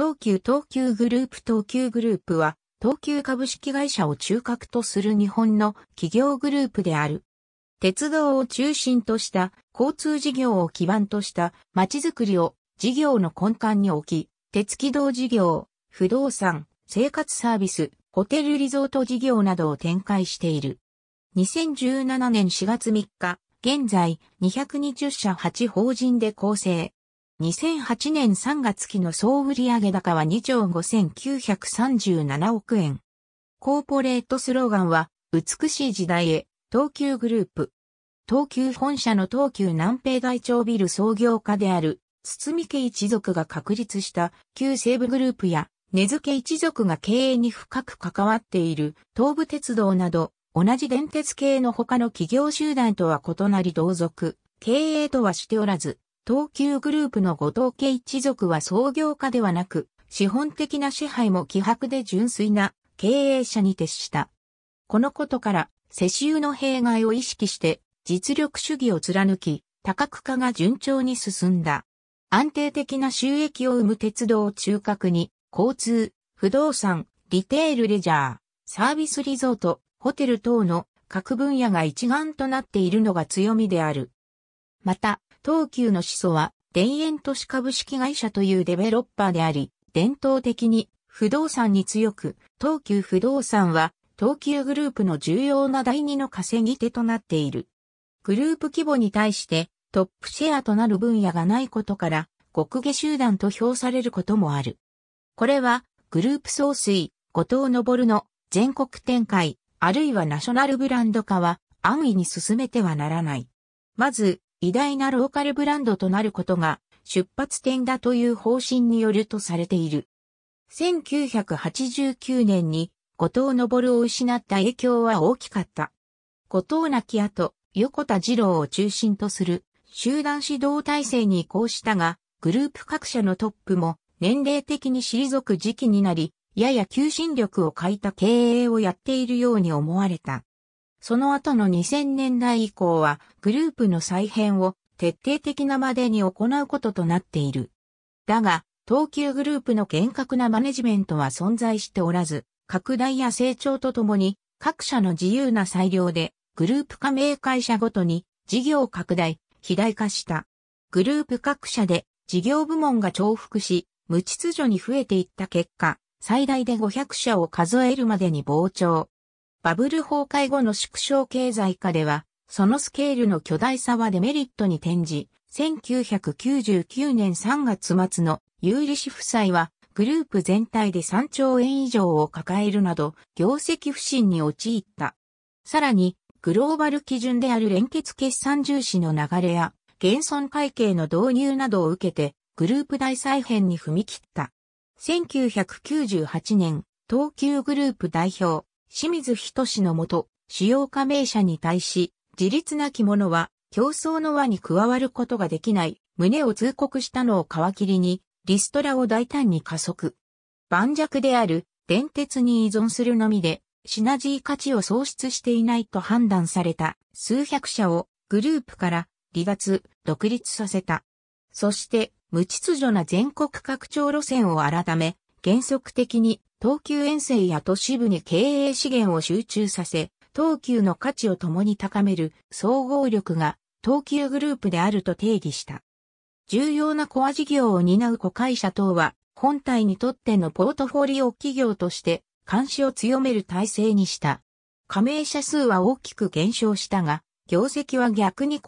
東急東急グループ東急グループは、東急株式会社を中核とする日本の企業グループである。鉄道を中心とした交通事業を基盤とした街づくりを事業の根幹に置き、鉄軌道事業、不動産、生活サービス、ホテルリゾート事業などを展開している。2017年4月3日、現在220社8法人で構成。2008年3月期の総売上高は2兆5937億円。コーポレートスローガンは、美しい時代へ、東急グループ。東急本社の東急南平台町ビル創業家である、堤家一族が確立した旧西部グループや、根付一族が経営に深く関わっている東武鉄道など、同じ電鉄系の他の企業集団とは異なり同族、経営とはしておらず、東急グループの後藤家一族は創業家ではなく、資本的な支配も希薄で純粋な経営者に徹した。このことから、世襲の弊害を意識して、実力主義を貫き、多角化が順調に進んだ。安定的な収益を生む鉄道を中核に、交通、不動産、リテールレジャー、サービスリゾート、ホテル等の各分野が一丸となっているのが強みである。また、東急の始祖は、田園都市株式会社というデベロッパーであり、伝統的に不動産に強く、東急不動産は、東急グループの重要な第二の稼ぎ手となっている。グループ規模に対してトップシェアとなる分野がないことから、極下集団と評されることもある。これは、グループ総帥、後藤昇の全国展開、あるいはナショナルブランド化は安易に進めてはならない。まず、偉大なローカルブランドとなることが出発点だという方針によるとされている。1989年に後藤昇を失った影響は大きかった。後藤亡き後、横田二郎を中心とする集団指導体制に移行したが、グループ各社のトップも年齢的に退く時期になり、やや求心力を欠いた経営をやっているように思われた。その後の2000年代以降はグループの再編を徹底的なまでに行うこととなっている。だが、東急グループの厳格なマネジメントは存在しておらず、拡大や成長とともに各社の自由な裁量でグループ加盟会社ごとに事業拡大、肥大化した。グループ各社で事業部門が重複し、無秩序に増えていった結果、最大で500社を数えるまでに膨張。バブル崩壊後の縮小経済下では、そのスケールの巨大さはデメリットに転じ、1999年3月末の有利子負債はグループ全体で3兆円以上を抱えるなど業績不振に陥った。さらに、グローバル基準である連結決算重視の流れや、減損会計の導入などを受けて、グループ大再編に踏み切った。1998年、東急グループ代表、清水仁のもと、主要加盟者に対し、自立なき者は競争の輪に加わることができない、旨を通告したのを皮切りに、リストラを大胆に加速。盤石である電鉄に依存するのみで、シナジー価値を創出していないと判断された数百社をグループから離脱、独立させた。そして、無秩序な全国拡張路線を改め、原則的に東急遠征や都市部に経営資源を集中させ、東急の価値を共に高める総合力が東急グループであると定義した。重要なコア事業を担う子会社等は、本体にとってのポートフォリオ企業として監視を強める体制にした。加盟者数は大きく減少したが、業績は逆に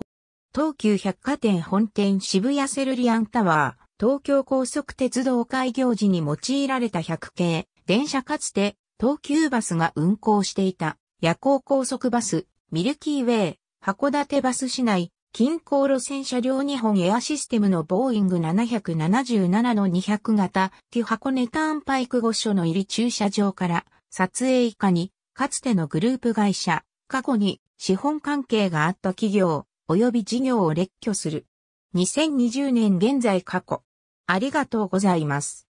東急百貨店本店渋谷セルリアンタワー、東京高速鉄道開業時に用いられた100系、電車かつて東急バスが運行していた夜行高速バス、ミルキーウェイ、函館バス市内、近郊路線車両日本エアシステムのボーイング777の200型、木箱根ターンパイク5所の入り駐車場から、撮影以下に、かつてのグループ会社、過去に資本関係があった企業、及び事業を列挙する。2020年現在過去。ありがとうございます。